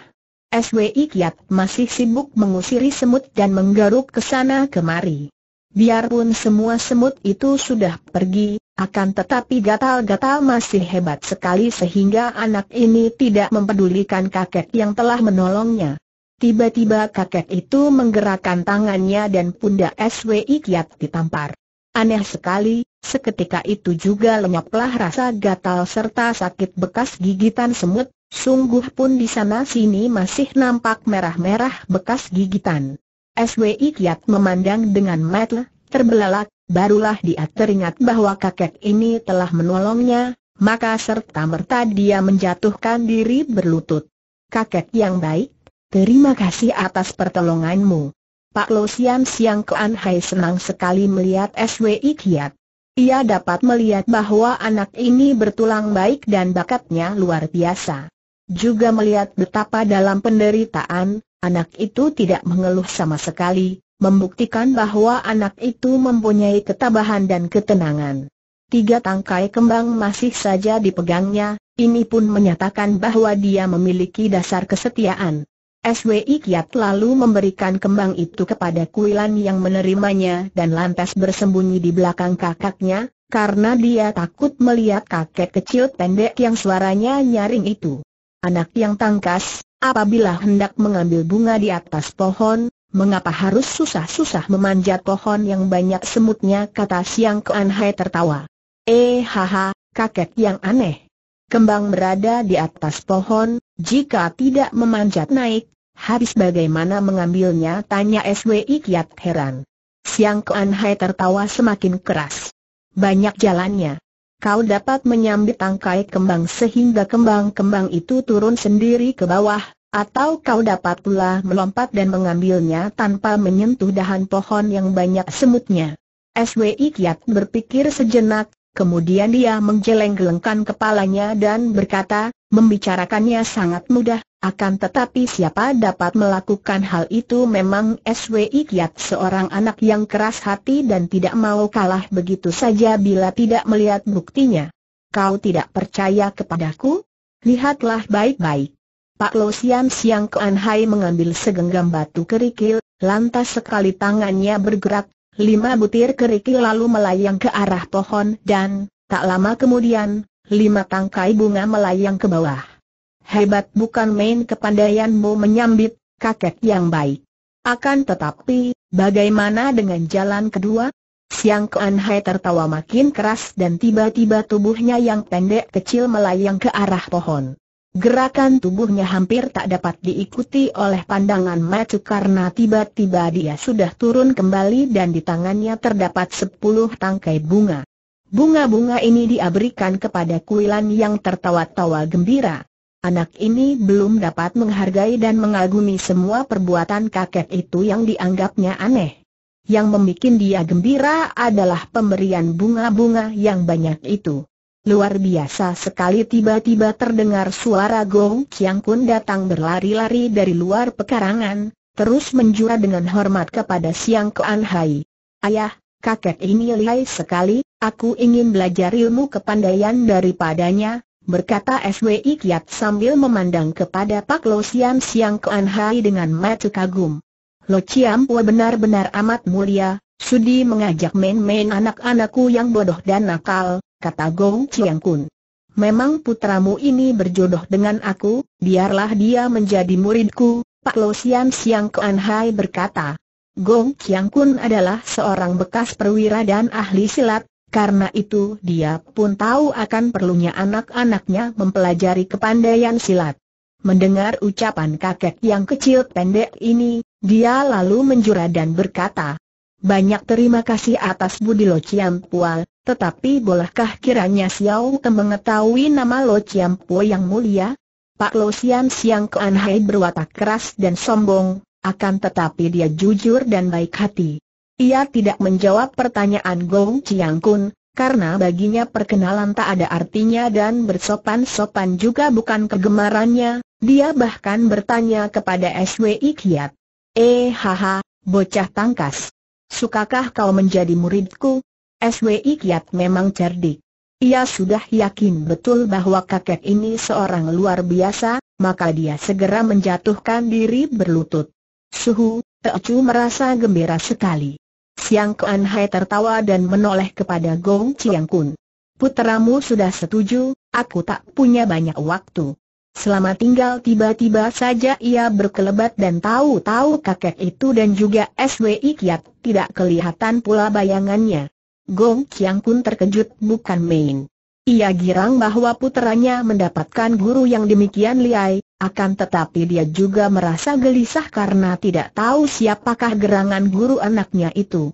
Speaker 1: SWI Kiat masih sibuk mengusiri semut dan menggaruk ke sana kemari. Biarpun semua semut itu sudah pergi, akan tetapi gatal-gatal masih hebat sekali sehingga anak ini tidak mempedulikan kakek yang telah menolongnya. Tiba-tiba kakek itu menggerakkan tangannya dan pundak SWI kiat ditampar. Aneh sekali, seketika itu juga lenyaplah rasa gatal serta sakit bekas gigitan semut, sungguh pun di sana sini masih nampak merah-merah bekas gigitan. SWI Kiat memandang dengan mata terbelalak, barulah dia teringat bahwa kakek ini telah menolongnya, maka serta-merta dia menjatuhkan diri berlutut. Kakek yang baik, terima kasih atas pertolonganmu. Pak Lo Siang Kuan Hai senang sekali melihat SWI Kiat. Ia dapat melihat bahwa anak ini bertulang baik dan bakatnya luar biasa. Juga melihat betapa dalam penderitaan, Anak itu tidak mengeluh sama sekali, membuktikan bahwa anak itu mempunyai ketabahan dan ketenangan. Tiga tangkai kembang masih saja dipegangnya, ini pun menyatakan bahwa dia memiliki dasar kesetiaan. SWI Kiat lalu memberikan kembang itu kepada Kuilan yang menerimanya dan lantas bersembunyi di belakang kakaknya, karena dia takut melihat kakek kecil pendek yang suaranya nyaring itu. Anak yang tangkas, Apabila hendak mengambil bunga di atas pohon, mengapa harus susah-susah memanjat pohon yang banyak semutnya kata Siang Kuan Hai tertawa. Eh haha, kakek yang aneh. Kembang berada di atas pohon, jika tidak memanjat naik, habis bagaimana mengambilnya tanya SWI Kiat heran. Siang Kuan Hai tertawa semakin keras. Banyak jalannya kau dapat menyambit tangkai kembang sehingga kembang-kembang itu turun sendiri ke bawah, atau kau dapat pula melompat dan mengambilnya tanpa menyentuh dahan pohon yang banyak semutnya. SWI Kiat berpikir sejenak, kemudian dia menggeleng-gelengkan kepalanya dan berkata, membicarakannya sangat mudah, akan tetapi siapa dapat melakukan hal itu memang SWI Kiat seorang anak yang keras hati dan tidak mau kalah begitu saja bila tidak melihat buktinya. Kau tidak percaya kepadaku? Lihatlah baik-baik. Pak Lo Sian Siang Kuan Hai mengambil segenggam batu kerikil, lantas sekali tangannya bergerak, lima butir kerikil lalu melayang ke arah pohon dan, tak lama kemudian, lima tangkai bunga melayang ke bawah. Hebat bukan main kepandaianmu menyambit, kakek yang baik. Akan tetapi, bagaimana dengan jalan kedua? Siang Kuan Hai tertawa makin keras dan tiba-tiba tubuhnya yang pendek kecil melayang ke arah pohon. Gerakan tubuhnya hampir tak dapat diikuti oleh pandangan Macu karena tiba-tiba dia sudah turun kembali dan di tangannya terdapat sepuluh tangkai bunga. Bunga-bunga ini diberikan kepada Kuilan yang tertawa-tawa gembira. Anak ini belum dapat menghargai dan mengagumi semua perbuatan kakek itu yang dianggapnya aneh. Yang membuat dia gembira adalah pemberian bunga-bunga yang banyak itu. Luar biasa sekali tiba-tiba terdengar suara Gong Chiang Kun datang berlari-lari dari luar pekarangan, terus menjura dengan hormat kepada Siang Kuan Hai. Ayah, kakek ini lihai sekali, aku ingin belajar ilmu kepandaian daripadanya, berkata SWI Kiat sambil memandang kepada Pak Lo Siam Siang Kuan Hai dengan mata kagum. Lo Siam Pua benar-benar amat mulia, sudi mengajak main-main anak-anakku yang bodoh dan nakal, kata Gong Chiang Kun. Memang putramu ini berjodoh dengan aku, biarlah dia menjadi muridku, Pak Lo Siam Siang Kuan Hai berkata. Gong Chiang Kun adalah seorang bekas perwira dan ahli silat, karena itu dia pun tahu akan perlunya anak-anaknya mempelajari kepandaian silat. Mendengar ucapan kakek yang kecil pendek ini, dia lalu menjura dan berkata, Banyak terima kasih atas budi Lo Chiam Pual, tetapi bolehkah kiranya Xiao Te mengetahui nama Lo Chiam Pual yang mulia? Pak Lo Sian Siang Kuan Hai berwatak keras dan sombong, akan tetapi dia jujur dan baik hati. Ia tidak menjawab pertanyaan Gong Chiang Kun, karena baginya perkenalan tak ada artinya dan bersopan-sopan juga bukan kegemarannya, dia bahkan bertanya kepada SWI Kiat. Eh haha, bocah tangkas. Sukakah kau menjadi muridku? SWI Kiat memang cerdik. Ia sudah yakin betul bahwa kakek ini seorang luar biasa, maka dia segera menjatuhkan diri berlutut. Suhu, Teocu merasa gembira sekali. Siang Kuan Hai tertawa dan menoleh kepada Gong Chiang Kun. Putramu sudah setuju, aku tak punya banyak waktu. Selama tinggal tiba-tiba saja ia berkelebat dan tahu-tahu kakek itu dan juga SWI Kiat tidak kelihatan pula bayangannya. Gong Chiang Kun terkejut bukan main. Ia girang bahwa putranya mendapatkan guru yang demikian liai, akan tetapi dia juga merasa gelisah karena tidak tahu siapakah gerangan guru anaknya itu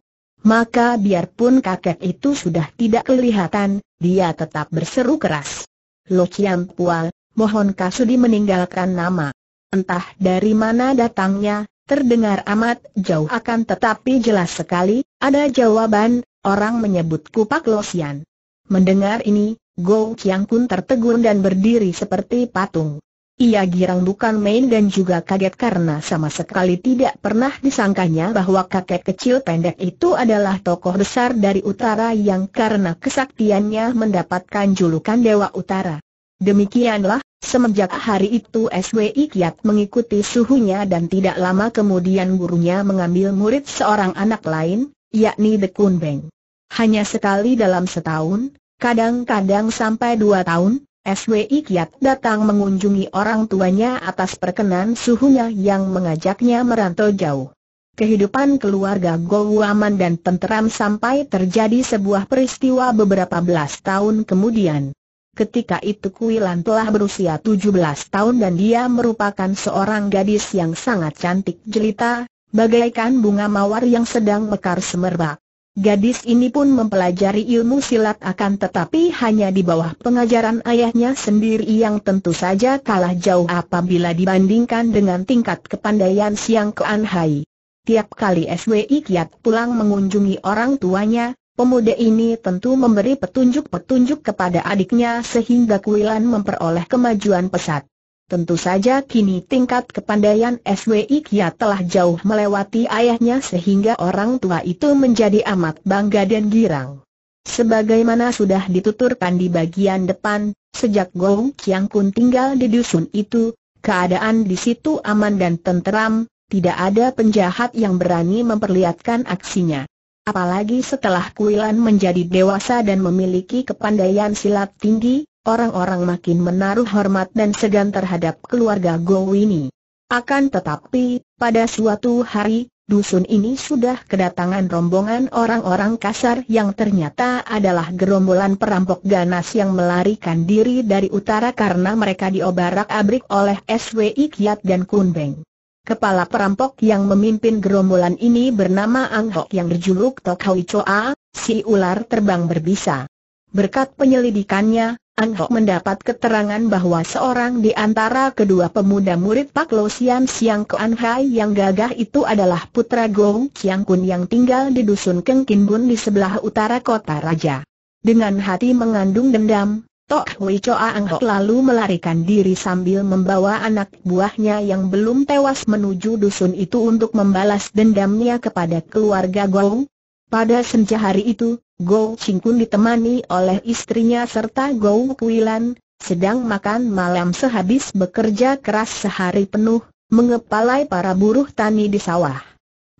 Speaker 1: maka biarpun kakek itu sudah tidak kelihatan, dia tetap berseru keras. Lo Chiang Pual, mohon Kasudi meninggalkan nama. Entah dari mana datangnya, terdengar amat jauh akan tetapi jelas sekali, ada jawaban, orang menyebutku Pak Losian. Mendengar ini, Go Chiang Kun tertegun dan berdiri seperti patung. Ia girang bukan main dan juga kaget karena sama sekali tidak pernah disangkanya bahwa kakek kecil pendek itu adalah tokoh besar dari utara yang karena kesaktiannya mendapatkan julukan Dewa Utara. Demikianlah, semenjak hari itu SWI Kiat mengikuti suhunya dan tidak lama kemudian gurunya mengambil murid seorang anak lain, yakni Dekun Beng. Hanya sekali dalam setahun, kadang-kadang sampai dua tahun, SWI Kiat datang mengunjungi orang tuanya atas perkenan suhunya yang mengajaknya merantau jauh. Kehidupan keluarga Gowu aman dan tenteram sampai terjadi sebuah peristiwa beberapa belas tahun kemudian. Ketika itu Kuilan telah berusia 17 tahun dan dia merupakan seorang gadis yang sangat cantik jelita, bagaikan bunga mawar yang sedang mekar semerbak. Gadis ini pun mempelajari ilmu silat akan tetapi hanya di bawah pengajaran ayahnya sendiri yang tentu saja kalah jauh apabila dibandingkan dengan tingkat kepandaian Siang Kuan Hai. Tiap kali SWI Kiat pulang mengunjungi orang tuanya, pemuda ini tentu memberi petunjuk-petunjuk kepada adiknya sehingga Kuilan memperoleh kemajuan pesat. Tentu saja kini tingkat kepandaian SWI Kia telah jauh melewati ayahnya sehingga orang tua itu menjadi amat bangga dan girang. Sebagaimana sudah dituturkan di bagian depan, sejak Gong Chiang Kun tinggal di dusun itu, keadaan di situ aman dan tenteram, tidak ada penjahat yang berani memperlihatkan aksinya. Apalagi setelah Kuilan menjadi dewasa dan memiliki kepandaian silat tinggi, orang-orang makin menaruh hormat dan segan terhadap keluarga Gowini. Akan tetapi, pada suatu hari, dusun ini sudah kedatangan rombongan orang-orang kasar yang ternyata adalah gerombolan perampok ganas yang melarikan diri dari utara karena mereka diobarak-abrik oleh SWI Kiat dan Kun Beng. Kepala perampok yang memimpin gerombolan ini bernama Ang Hok yang berjuluk Tok Hoi Choa, si ular terbang berbisa. Berkat penyelidikannya, Ang Ho mendapat keterangan bahwa seorang di antara kedua pemuda murid Pak Lo Sian Siang An Hai yang gagah itu adalah putra Gong Chiang Kun yang tinggal di dusun Keng Kin Bun di sebelah utara kota raja. Dengan hati mengandung dendam, Tok Hui Choa Ang Ho lalu melarikan diri sambil membawa anak buahnya yang belum tewas menuju dusun itu untuk membalas dendamnya kepada keluarga Gong. Pada senja hari itu, Gow Chingkun ditemani oleh istrinya serta Kui Lan sedang makan malam sehabis bekerja keras sehari penuh, mengepalai para buruh tani di sawah.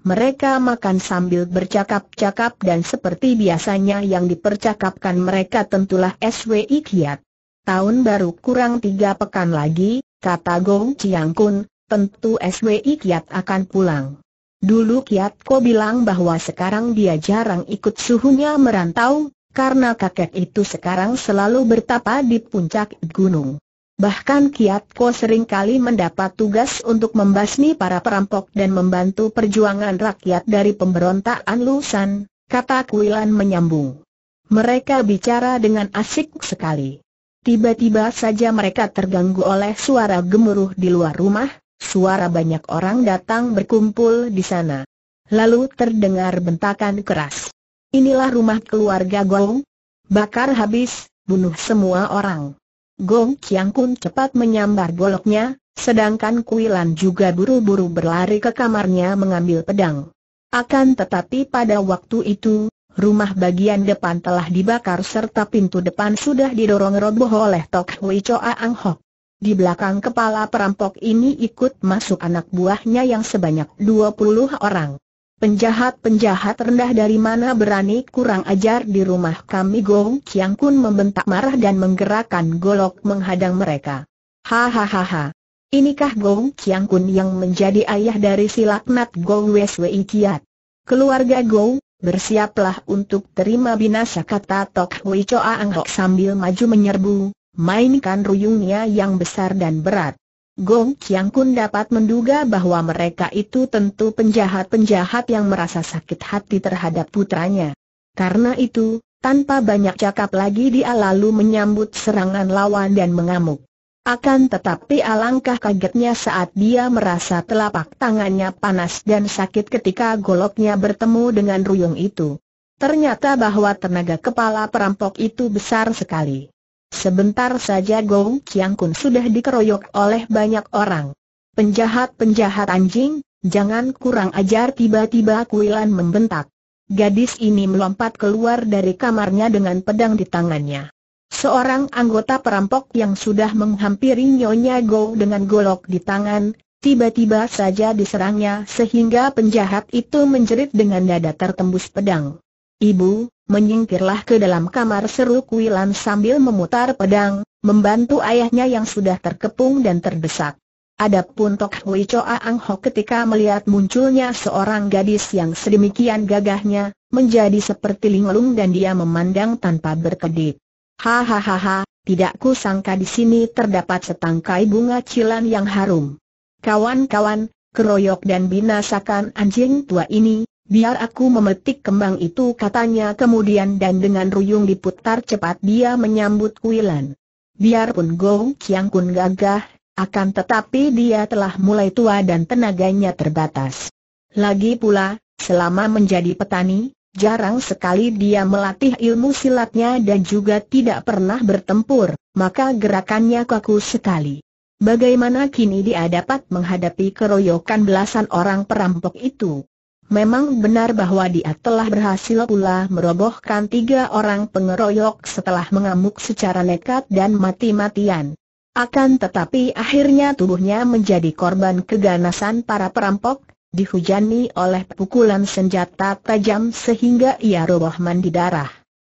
Speaker 1: Mereka makan sambil bercakap-cakap dan seperti biasanya yang dipercakapkan mereka tentulah SWI Kiat. Tahun baru kurang tiga pekan lagi, kata Gong Chiang Kun, tentu SWI Kiat akan pulang. Dulu kiat ko bilang bahwa sekarang dia jarang ikut suhunya merantau, karena kakek itu sekarang selalu bertapa di puncak gunung. Bahkan kiat sering kali mendapat tugas untuk membasmi para perampok dan membantu perjuangan rakyat dari pemberontakan Lusan, kata Kuilan menyambung. Mereka bicara dengan asik sekali. Tiba-tiba saja mereka terganggu oleh suara gemuruh di luar rumah, Suara banyak orang datang berkumpul di sana. Lalu terdengar bentakan keras. Inilah rumah keluarga Gong. Bakar habis, bunuh semua orang. Gong Chiang Kun cepat menyambar goloknya, sedangkan Kuilan juga buru-buru berlari ke kamarnya mengambil pedang. Akan tetapi pada waktu itu, rumah bagian depan telah dibakar serta pintu depan sudah didorong roboh oleh Tok Hui Choa Ang Hok. Di belakang kepala perampok ini ikut masuk anak buahnya yang sebanyak 20 orang. Penjahat-penjahat rendah dari mana berani kurang ajar di rumah kami Gong Chiang Kun membentak marah dan menggerakkan golok menghadang mereka. Hahaha. Inikah Gong Chiang Kun yang menjadi ayah dari si laknat Gong Wei Kiat. Keluarga Gong, bersiaplah untuk terima binasa kata Tok Hui Choa Ang Hok sambil maju menyerbu mainkan ruyungnya yang besar dan berat. Gong Qiang Kun dapat menduga bahwa mereka itu tentu penjahat-penjahat yang merasa sakit hati terhadap putranya. Karena itu, tanpa banyak cakap lagi dia lalu menyambut serangan lawan dan mengamuk. Akan tetapi alangkah kagetnya saat dia merasa telapak tangannya panas dan sakit ketika goloknya bertemu dengan ruyung itu. Ternyata bahwa tenaga kepala perampok itu besar sekali. Sebentar saja Gong Chiang Kun sudah dikeroyok oleh banyak orang. Penjahat-penjahat anjing, jangan kurang ajar tiba-tiba Kuilan membentak. Gadis ini melompat keluar dari kamarnya dengan pedang di tangannya. Seorang anggota perampok yang sudah menghampiri Nyonya Go dengan golok di tangan, tiba-tiba saja diserangnya sehingga penjahat itu menjerit dengan dada tertembus pedang. Ibu, menyingkirlah ke dalam kamar seru Kuilan sambil memutar pedang, membantu ayahnya yang sudah terkepung dan terdesak. Adapun Tok Hui Choa Ang Ho ketika melihat munculnya seorang gadis yang sedemikian gagahnya, menjadi seperti linglung dan dia memandang tanpa berkedip. Hahaha, tidak kusangka di sini terdapat setangkai bunga cilan yang harum. Kawan-kawan, keroyok dan binasakan anjing tua ini, Biar aku memetik kembang itu katanya kemudian dan dengan ruyung diputar cepat dia menyambut kuilan. Biarpun Go Kiang Kun gagah, akan tetapi dia telah mulai tua dan tenaganya terbatas. Lagi pula, selama menjadi petani, jarang sekali dia melatih ilmu silatnya dan juga tidak pernah bertempur, maka gerakannya kaku sekali. Bagaimana kini dia dapat menghadapi keroyokan belasan orang perampok itu? Memang benar bahwa dia telah berhasil pula merobohkan tiga orang pengeroyok setelah mengamuk secara nekat dan mati-matian. Akan tetapi akhirnya tubuhnya menjadi korban keganasan para perampok, dihujani oleh pukulan senjata tajam sehingga ia roboh mandi darah.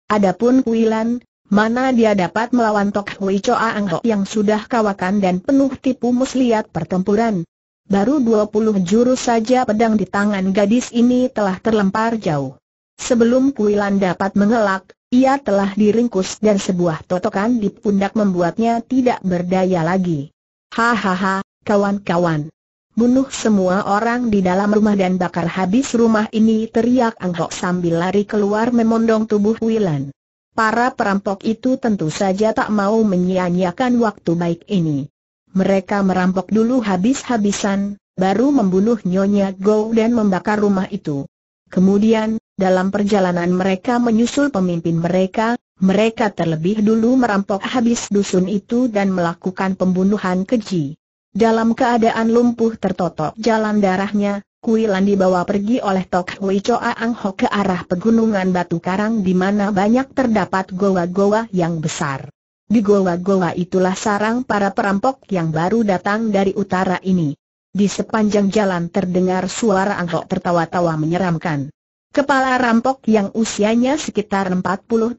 Speaker 1: Adapun Kuilan, mana dia dapat melawan Tok Hui Choa Ang yang sudah kawakan dan penuh tipu muslihat pertempuran, baru 20 jurus saja pedang di tangan gadis ini telah terlempar jauh. Sebelum Kuilan dapat mengelak, ia telah diringkus dan sebuah totokan di pundak membuatnya tidak berdaya lagi. Hahaha, kawan-kawan. Bunuh semua orang di dalam rumah dan bakar habis rumah ini teriak Ang sambil lari keluar memondong tubuh Wilan. Para perampok itu tentu saja tak mau menyia-nyiakan waktu baik ini mereka merampok dulu habis-habisan, baru membunuh Nyonya Go dan membakar rumah itu. Kemudian, dalam perjalanan mereka menyusul pemimpin mereka, mereka terlebih dulu merampok habis dusun itu dan melakukan pembunuhan keji. Dalam keadaan lumpuh tertotok jalan darahnya, Kuilan dibawa pergi oleh Tok Hui Choa Ang Ho ke arah pegunungan Batu Karang di mana banyak terdapat goa-goa yang besar. Di goa-goa itulah sarang para perampok yang baru datang dari utara ini. Di sepanjang jalan terdengar suara angkok tertawa-tawa menyeramkan. Kepala rampok yang usianya sekitar 40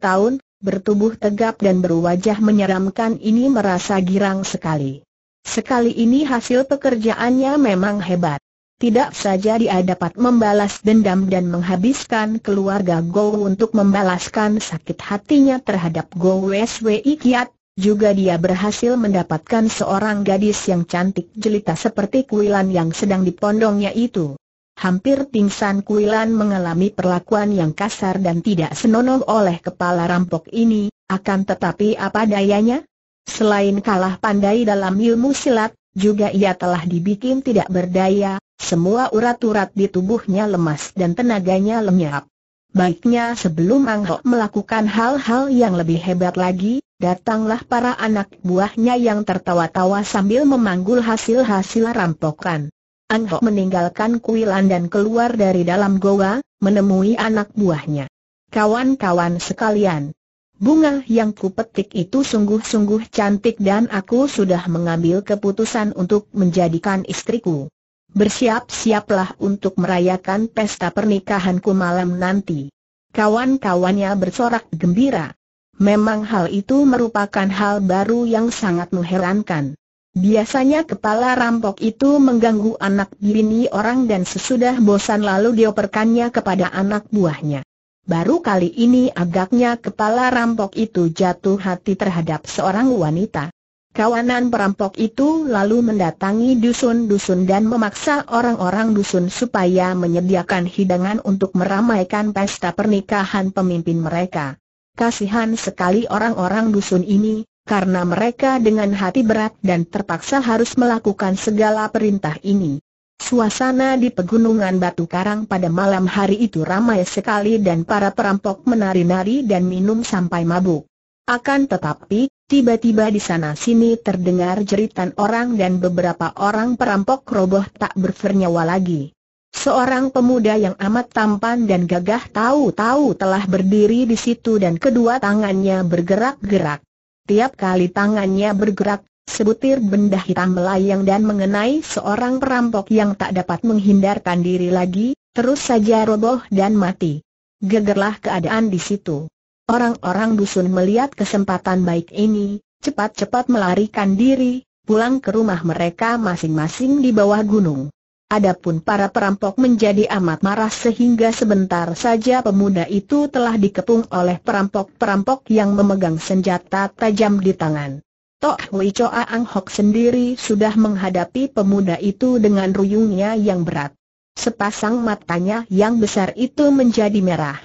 Speaker 1: tahun, bertubuh tegap dan berwajah menyeramkan ini merasa girang sekali. Sekali ini hasil pekerjaannya memang hebat tidak saja dia dapat membalas dendam dan menghabiskan keluarga Gou untuk membalaskan sakit hatinya terhadap Gou Wei Kiat, juga dia berhasil mendapatkan seorang gadis yang cantik jelita seperti Kuilan yang sedang dipondongnya itu. Hampir pingsan Kuilan mengalami perlakuan yang kasar dan tidak senonoh oleh kepala rampok ini, akan tetapi apa dayanya? Selain kalah pandai dalam ilmu silat, juga ia telah dibikin tidak berdaya, semua urat-urat di tubuhnya lemas dan tenaganya lenyap. Baiknya sebelum Ang Ho melakukan hal-hal yang lebih hebat lagi, datanglah para anak buahnya yang tertawa-tawa sambil memanggul hasil-hasil rampokan. Ang Ho meninggalkan kuilan dan keluar dari dalam goa, menemui anak buahnya. Kawan-kawan sekalian, bunga yang kupetik itu sungguh-sungguh cantik dan aku sudah mengambil keputusan untuk menjadikan istriku bersiap-siaplah untuk merayakan pesta pernikahanku malam nanti. Kawan-kawannya bersorak gembira. Memang hal itu merupakan hal baru yang sangat mengherankan. Biasanya kepala rampok itu mengganggu anak bini orang dan sesudah bosan lalu dioperkannya kepada anak buahnya. Baru kali ini agaknya kepala rampok itu jatuh hati terhadap seorang wanita. Kawanan perampok itu lalu mendatangi dusun-dusun dan memaksa orang-orang dusun supaya menyediakan hidangan untuk meramaikan pesta pernikahan pemimpin mereka. Kasihan sekali orang-orang dusun ini, karena mereka dengan hati berat dan terpaksa harus melakukan segala perintah ini. Suasana di pegunungan Batu Karang pada malam hari itu ramai sekali dan para perampok menari-nari dan minum sampai mabuk. Akan tetapi, tiba-tiba di sana-sini terdengar jeritan orang dan beberapa orang perampok roboh tak bernyawa lagi. Seorang pemuda yang amat tampan dan gagah tahu-tahu telah berdiri di situ dan kedua tangannya bergerak-gerak. Tiap kali tangannya bergerak, sebutir benda hitam melayang dan mengenai seorang perampok yang tak dapat menghindarkan diri lagi, terus saja roboh dan mati. Gegerlah keadaan di situ. Orang-orang dusun melihat kesempatan baik ini, cepat-cepat melarikan diri, pulang ke rumah mereka masing-masing di bawah gunung. Adapun para perampok menjadi amat marah sehingga sebentar saja pemuda itu telah dikepung oleh perampok-perampok yang memegang senjata tajam di tangan. Tok Hui Choa Ang Hok sendiri sudah menghadapi pemuda itu dengan ruyungnya yang berat. Sepasang matanya yang besar itu menjadi merah.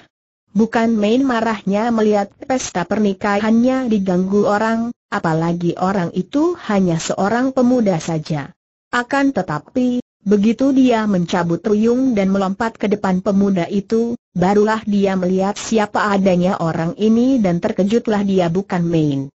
Speaker 1: Bukan main marahnya melihat pesta pernikahannya diganggu orang, apalagi orang itu hanya seorang pemuda saja. Akan tetapi, begitu dia mencabut ruyung dan melompat ke depan pemuda itu, barulah dia melihat siapa adanya orang ini dan terkejutlah dia bukan main.